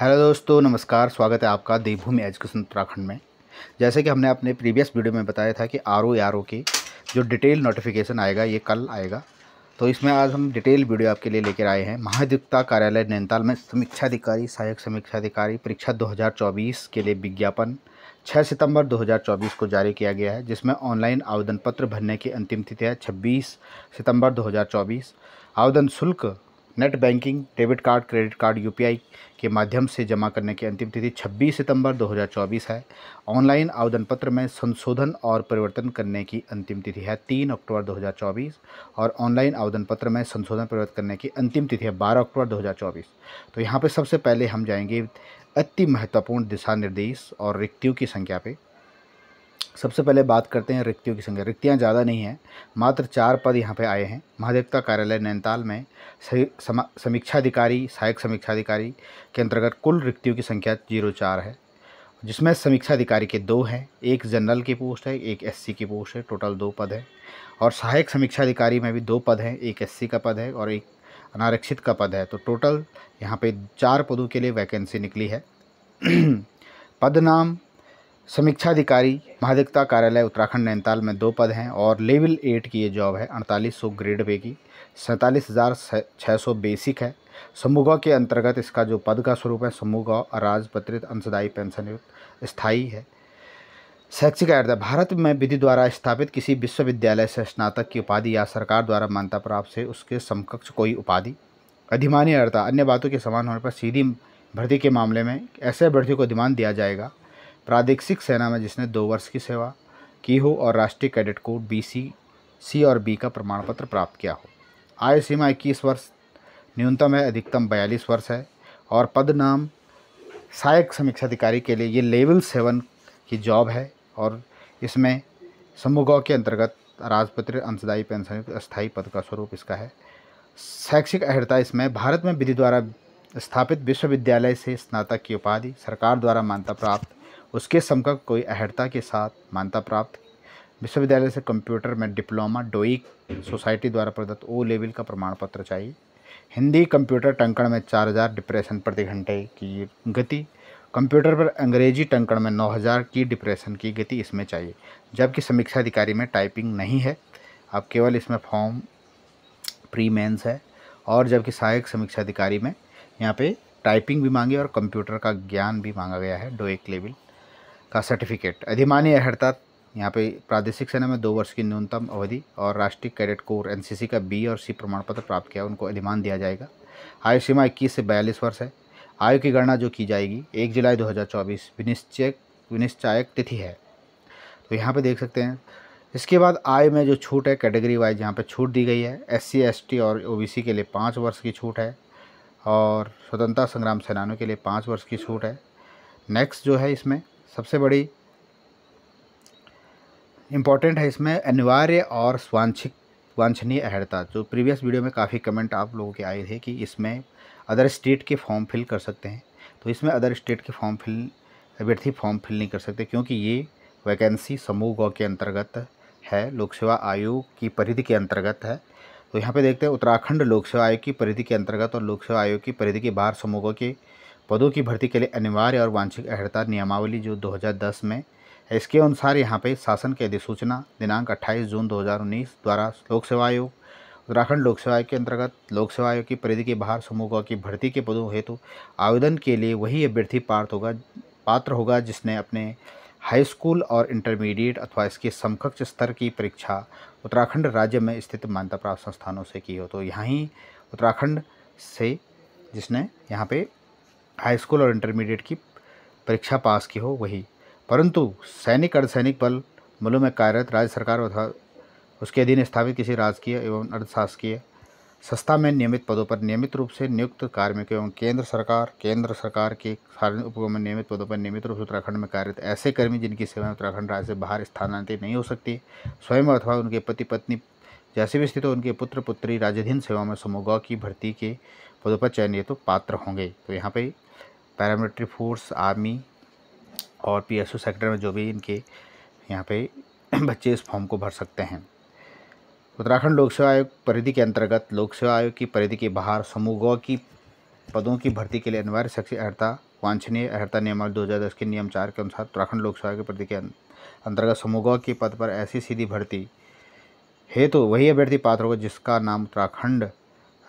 hello दोस्तों नमस्कार स्वागत है आपका देवभूमि एजुकेशन उत्तराखंड में जैसे कि हमने अपने प्रीवियस वीडियो में बताया था कि आर ओ आर ओ की जो डिटेल नोटिफिकेशन आएगा ये कल आएगा तो इसमें आज हम डिटेल वीडियो आपके लिए लेकर आए हैं महाधिवक्ता कार्यालय नैनीताल में समीक्षा अधिकारी सहायक समीक्षाधिकारी परीक्षा 2024 के लिए विज्ञापन 6 सितंबर 2024 को जारी किया गया है जिसमें ऑनलाइन आवेदन पत्र भरने की अंतिम तिथि है 26 सितंबर 2024 आवेदन शुल्क net banking debit card credit card UPI के माध्यम से जमा करने की अंतिम तिथि 26 सितंबर 2024 है ऑनलाइन आवेदन पत्र में संशोधन और परिवर्तन करने की अंतिम तिथि है 3 अक्टूबर 2024 और ऑनलाइन आवेदन पत्र में संशोधन परिवर्तन करने की अंतिम तिथि है 12 अक्टूबर 2024 तो यहाँ पर सबसे पहले हम जाएंगे अति महत्वपूर्ण दिशा निर्देश और रिक्तियों की संख्या पर सबसे पहले बात करते हैं रिक्तियों की संख्या रिक्तियाँ ज़्यादा नहीं हैं मात्र चार पद यहाँ पे आए हैं महाधिवक्ता कार्यालय नैनीताल में समीक्षाधिकारी सहायक समीक्षा अधिकारी के अंतर्गत कुल रिक्तियों की संख्या जीरो चार है जिसमें समीक्षा अधिकारी के दो हैं एक जनरल की पोस्ट है एक एस की पोस्ट है टोटल दो पद है और सहायक समीक्षा अधिकारी में भी दो पद हैं एक एस का पद है और एक अनारक्षित का पद है तो टोटल यहाँ पर चार पदों के लिए वैकेंसी निकली है पद नाम समीक्षाधिकारी महाधिकता कार्यालय उत्तराखंड नैनीताल में दो पद हैं और लेवल एट की ये जॉब है अड़तालीस सौ ग्रेड पे की सैंतालीस हज़ार छः सौ बेसिक है समूगा के अंतर्गत इसका जो पद का स्वरूप है समूगा अराजपत्रित अंशदायी पेंशन स्थायी है शैक्षिक आयता भारत में विधि द्वारा स्थापित किसी विश्वविद्यालय से स्नातक की उपाधि या सरकार द्वारा मान्यता प्राप्त से उसके समकक्ष कोई उपाधि अधिमानी अर्थ अन्य बातों के समान होने पर सीधी भर्ती के मामले में ऐसे अभ्यर्थियों को अधिमान दिया जाएगा प्रादेशिक सेना में जिसने दो वर्ष की सेवा की हो और राष्ट्रीय cadet corps B C C और बी का प्रमाण पत्र प्राप्त किया हो आयु सीमा इक्कीस वर्ष न्यूनतम है अधिकतम बयालीस वर्ष है और पद नाम सहायक समीक्षा अधिकारी के लिए ये लेवल सेवन की जॉब है और इसमें समूह के अंतर्गत राजपत्र अंशदायी पेंशन स्थायी पद का स्वरूप इसका है शैक्षिक अहिता इसमें भारत में विधि द्वारा स्थापित विश्वविद्यालय से स्नातक की उपाधि सरकार द्वारा मान्यता प्राप्त उसके समकक्ष कोई अहर्ता के साथ मान्यता प्राप्त विश्वविद्यालय से कंप्यूटर में डिप्लोमा डोइक सोसाइटी द्वारा प्रदत्त ओ लेवल का प्रमाण पत्र चाहिए हिंदी कंप्यूटर टंकण में चार हज़ार डिप्रेशन प्रति घंटे की गति कंप्यूटर पर अंग्रेजी टंकण में 9000 की डिप्रेशन की गति इसमें चाहिए जबकि समीक्षा अधिकारी में टाइपिंग नहीं है अब केवल इसमें फॉर्म प्री मेंस है और जबकि सहायक समीक्षा अधिकारी में यहाँ पे टाइपिंग भी मांगी और कंप्यूटर का ज्ञान भी मांगा गया है डोएक लेवल का सर्टिफिकेट अधिमान्य अहर्ता यहाँ पे प्रादेशिक सेना में दो वर्ष की न्यूनतम अवधि और राष्ट्रीय कैडेट कोर एनसीसी का बी और सी प्रमाण पत्र प्राप्त किया उनको अधिमान दिया जाएगा आयु सीमा इक्कीस से बयालीस वर्ष है आयु की गणना जो की जाएगी एक जुलाई 2024 विनिश्चय विनिश्चायक तिथि है तो यहाँ पे देख सकते हैं इसके बाद आय में जो छूट है कैटेगरी वाइज यहाँ पर छूट दी गई है एस सी और ओ के लिए पाँच वर्ष की छूट है और स्वतंत्रता संग्राम सेनानियों के लिए पाँच वर्ष की छूट है नेक्स्ट जो है इसमें सबसे बड़ी इम्पॉर्टेंट है इसमें अनिवार्य और स्वांछिक वांछनीय अहर्ता जो प्रीवियस वीडियो में काफ़ी कमेंट आप लोगों के आए थे कि इसमें अदर स्टेट के फॉर्म फिल कर सकते हैं तो इसमें अदर स्टेट के फॉर्म फिल अभ्यर्थी फॉर्म फिल नहीं कर सकते क्योंकि ये वैकेंसी समूह गौ के अंतर्गत है लोक सेवा आयोग की परिधि के अंतर्गत है तो यहाँ पे देखते हैं उत्तराखंड लोक सेवा आयोग की परिधि के अंतर्गत और लोक सेवा आयोग की परिधि के बाहर समूहों के पदों की भर्ती के लिए अनिवार्य और वांछित अहर्ता नियमावली जो 2010 में है इसके अनुसार यहाँ पे शासन की अधिसूचना दिनांक 28 जून 2019 द्वारा लोक सेवा आयोग उत्तराखंड लोक सेवा आयोग के अंतर्गत लोक सेवा आयोग की परिधि के बाहर समूह की भर्ती के पदों हेतु आवेदन के लिए वही अभ्यर्थी पात्र होगा पात्र होगा जिसने अपने हाई स्कूल और इंटरमीडिएट अथवा इसके समकक्ष स्तर की परीक्षा उत्तराखंड राज्य में स्थित मान्यता प्राप्त संस्थानों से की हो तो यहाँ ही उत्तराखंड से जिसने यहाँ पे हाई स्कूल और इंटरमीडिएट की परीक्षा पास की हो वही परंतु सैनिक अर्धसैनिक बल मलों में कार्यरत राज्य सरकार अथवा उसके अधीन स्थापित किसी राजकीय एवं अर्धशासकीय संस्था में नियमित पदों पर नियमित रूप से नियुक्त कार्मिक एवं केंद्र सरकार केंद्र सरकार के सार्वजनिक उपयोग में नियमित पदों पर नियमित रूप से उत्तराखंड में कार्यरत ऐसे कर्मी जिनकी सेवाएं उत्तराखंड राज्य से बाहर स्थानांतरित नहीं हो सकती स्वयं अथवा उनके पति पत्नी जैसे भी स्थित हो उनके पुत्र पुत्री राज्याधीन सेवा में समोगा की भर्ती के पदों पर चयनित तो पात्र होंगे तो यहाँ पे पैरामिलिट्री फोर्स आर्मी और पीएसयू सेक्टर में जो भी इनके यहाँ पे बच्चे इस फॉर्म को भर सकते हैं उत्तराखंड लोक सेवा आयोग परिधि के अंतर्गत लोक सेवा आयोग की परिधि के बाहर समूह की पदों की भर्ती के लिए अनिवार्य शैक्षिक अर्हता वांछनीय अर्हता नियमावली दो हज़ार दस के नियम चार के अनुसार उत्तराखंड लोक सेवा की परिधि के अं-, अंतर्गत समूह के पद पर ऐसी सीधी भर्ती हेतु तो वही अभ्यर्थी पात्र होगा जिसका नाम उत्तराखंड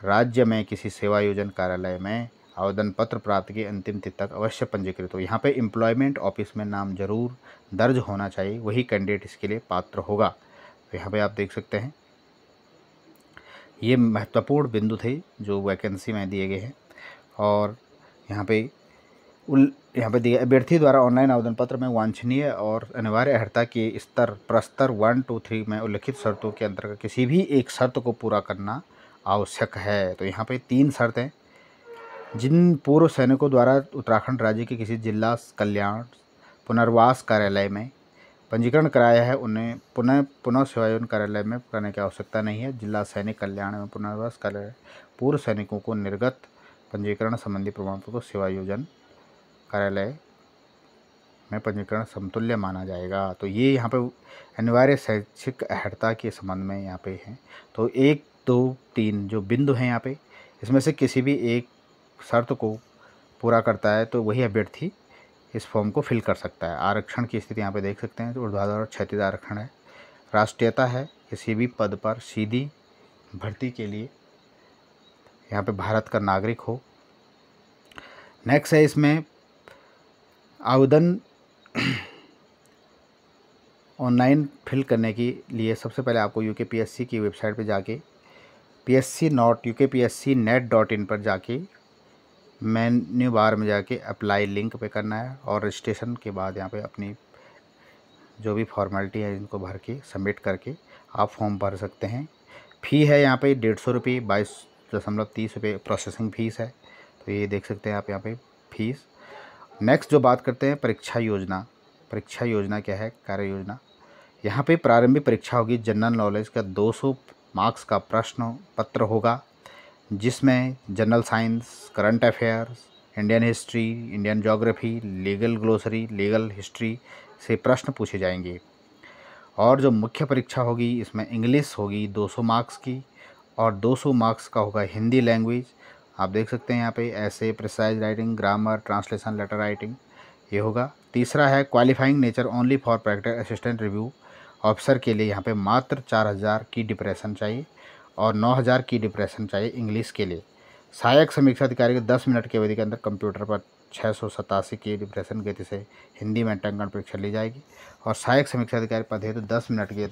राज्य में किसी सेवायोजन कार्यालय में आवेदन पत्र प्राप्त की अंतिम तिथि तक अवश्य पंजीकृत हो यहाँ पे एम्प्लॉयमेंट ऑफिस में नाम जरूर दर्ज होना चाहिए वही कैंडिडेट इसके लिए पात्र होगा तो यहाँ पे आप देख सकते हैं ये महत्वपूर्ण बिंदु थे जो वैकेंसी में दिए गए हैं और यहाँ पे उल यहाँ पे दिए अभ्यर्थी द्वारा ऑनलाइन आवेदन पत्र में वांछनीय और अनिवार्य अर्ता के स्तर प्रस्तर वन टू थ्री में उल्लिखित शर्तों के अंतर्गत किसी भी एक शर्त को पूरा करना आवश्यक है तो यहाँ पे तीन शर्तें जिन पूर्व सैनिकों द्वारा उत्तराखंड राज्य के किसी जिला कल्याण पुनर्वास कार्यालय में पंजीकरण कराया है उन्हें पुनः पुनः सेवायोजन कार्यालय में करने की आवश्यकता नहीं है जिला सैनिक कल्याण एवं पुनर्वास कार्यालय पूर्व सैनिकों को निर्गत पंजीकरण संबंधी प्रमाण पत्र को सेवायोजन कार्यालय में पंजीकरण समतुल्य माना जाएगा तो ये यहाँ पे अनिवार्य शैक्षिक अहर्ता के संबंध में यहाँ पे हैं तो एक दो तीन जो बिंदु हैं यहाँ पे इसमें से किसी भी एक शर्त को पूरा करता है तो वही अभ्यर्थी इस फॉर्म को फिल कर सकता है आरक्षण की स्थिति यहाँ पे देख सकते हैं तो ऊर्ध्वाधर और क्षेत्रीय आरक्षण है राष्ट्रीयता है किसी भी पद पर सीधी भर्ती के लिए यहाँ पे भारत का नागरिक हो नेक्स्ट है इसमें आवेदन ऑनलाइन फिल करने के लिए सबसे पहले आपको यू की वेबसाइट पे जाके P S C dot U K P S C net dot in पर जाके मेन्यू बार में जाके अप्लाई लिंक पे करना है और रजिस्ट्रेशन के बाद यहाँ पे अपनी जो भी फॉर्मेलिटी है इनको भर के सबमिट करके आप फॉर्म भर सकते हैं फ़ी है यहाँ पे डेढ़ सौ रुपये बाईस दशमलव तीस रुपये प्रोसेसिंग फ़ीस है तो ये देख सकते हैं आप यहाँ पे फीस नेक्स्ट जो बात करते हैं परीक्षा योजना परीक्षा योजना क्या है कार्य योजना यहाँ पर प्रारंभिक परीक्षा होगी जनरल नॉलेज का दो सौ मार्क्स का प्रश्न पत्र होगा जिसमें general science current affairs Indian history Indian geography legal glossary legal history से प्रश्न पूछे जाएंगे और जो मुख्य परीक्षा होगी इसमें इंग्लिश होगी 200 मार्क्स की और 200 मार्क्स का होगा हिंदी लैंग्वेज आप देख सकते हैं यहाँ पे ऐसे precis writing grammar translation letter writing ये होगा तीसरा है qualifying nature only for practical assistant review officer के लिए यहाँ पे मात्र चार हज़ार की डिप्रेशन चाहिए और नौ हज़ार की डिप्रेशन चाहिए इंग्लिश के लिए सहायक समीक्षा अधिकारी को दस मिनट की अवधि के अंदर कंप्यूटर पर छः सौ सतासी की डिप्रेशन गति से हिंदी में टंकण परीक्षा ली जाएगी और सहायक समीक्षा अधिकारी पद हेतु तो दस मिनट की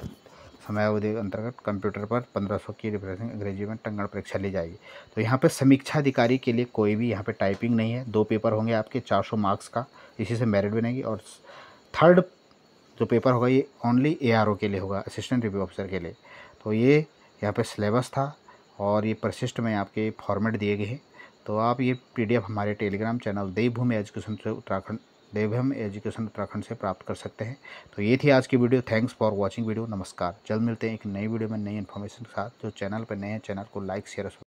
समय अवधि के अंतर्गत कंप्यूटर पर पंद्रह सौ की रिप्रेशन अंग्रेजी में टंगण परीक्षा ली जाएगी तो यहाँ पर समीक्षा अधिकारी के लिए कोई भी यहाँ पे टाइपिंग नहीं है दो पेपर होंगे आपके चार सौ मार्क्स का इसी से मेरिट बनेगी और थर्ड जो पेपर होगा ये ओनली एआरओ के लिए होगा असिस्टेंट रिव्यू ऑफिसर के लिए तो ये यहाँ पे सिलेबस था और ये परसिस्ट में आपके फॉर्मेट दिए गए हैं तो आप ये पीडीएफ हमारे टेलीग्राम चैनल देवभूमि एजुकेशन से उत्तराखंड देवभूमि एजुकेशन उत्तराखंड से प्राप्त कर सकते हैं तो ये थी आज की video thanks for watching video नमस्कार जल्द मिलते हैं एक नई वीडियो में नई इन्फॉर्मेशन के साथ जो चैनल पर नए हैं चैनल को लाइक शेयर